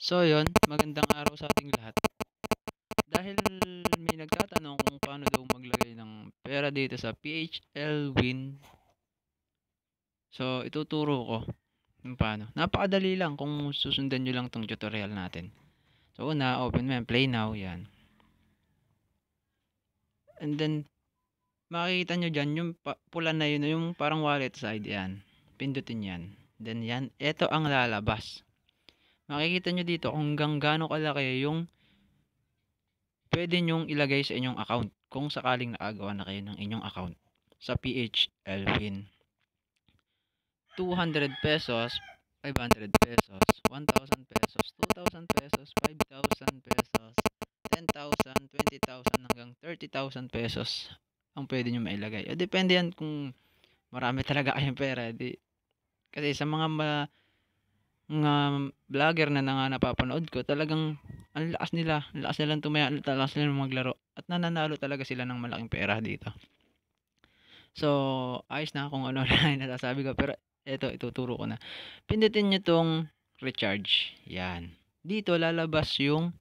So yon, magandang araw sa ating lahat. Dahil may nagtatanong kung paano daw maglagay ng pera dito sa PHL Win. So ituturo ko kung paano. Napakadali lang kung susundan nyo lang tong tutorial natin. So una, open mo yan, play now, yan. And then, makikita nyo dyan, yung pula na yun, yung parang wallet side, yan. Pindutin yan. Then yan, ito ang lalabas makikita nyo dito kung gaano kalaki yung pwede nyong ilagay sa inyong account kung sakaling nakagawa na kayo ng inyong account sa PHLWin. 200 pesos, 500 pesos, 1,000 pesos, 2,000 pesos, 5,000 pesos, 10,000, 20,000 hanggang 30,000 pesos ang pwede nyo mailagay. O, eh, depende yan kung marami talaga kayong pera. Di, kasi sa mga ma- ng vlogger na nga napapanood ko, talagang ang lakas nila, ang lakas nila tumaya, ang lakas nila maglaro. At nananalo talaga sila ng malaking pera dito. So, ayos na kung ano na nasasabi ko. Pero, eto, ituturo ko na. Pindutin nyo tong recharge. Yan. Dito, lalabas yung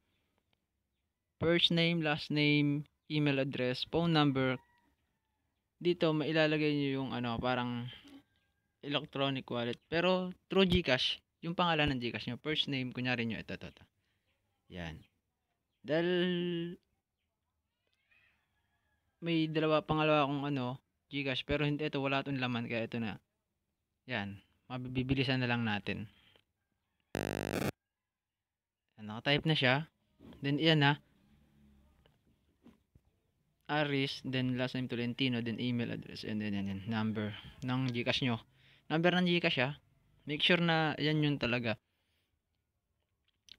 first name, last name, email address, phone number. Dito, mailalagay nyo yung ano, parang electronic wallet. Pero, through Gcash yung pangalan ng Gcash nyo, first name, kunyari nyo, ito, ito, ito. Yan. Dahil, may dalawa, pangalawa akong ano, Gcash, pero hindi ito, wala itong laman, kaya ito na. Yan. Mabibilisan na lang natin. Yan, nakatype na siya. Then, iyan na. Aris, then last name Tolentino, then email address, and then, and then number ng Gcash nyo. Number ng Gcash, ha? Make sure na yan yun talaga.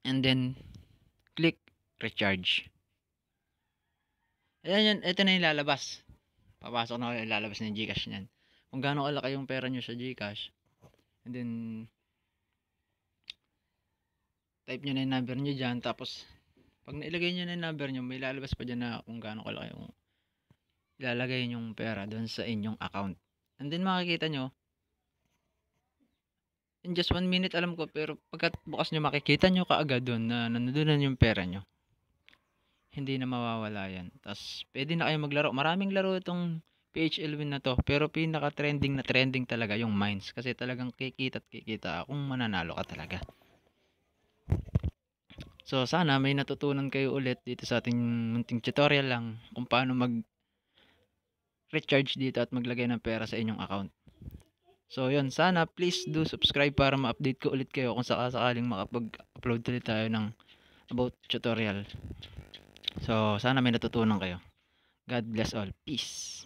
And then, click recharge. Ayan yan, ito na yung lalabas. Papasok na yung lalabas na yung Gcash niyan. Kung gaano kalaki yung pera nyo sa Gcash. And then, type nyo na yung number nyo dyan. Tapos, pag nailagay nyo na yung number nyo, may lalabas pa dyan na kung gaano kalaki yung ilalagay yung pera doon sa inyong account. And then makikita nyo, in just one minute alam ko pero pagkat bukas nyo makikita nyo kaagad doon na nandoon yung pera nyo hindi na mawawala yan tapos pwede na kayo maglaro maraming laro itong PHL win na to pero pinaka trending na trending talaga yung mines kasi talagang kikita at kikita kung mananalo ka talaga so sana may natutunan kayo ulit dito sa ating munting tutorial lang kung paano mag recharge dito at maglagay ng pera sa inyong account So, yun. Sana, please do subscribe para ma-update ko ulit kayo kung sakasakaling makapag-upload ulit tayo ng about tutorial. So, sana may natutunan kayo. God bless all. Peace.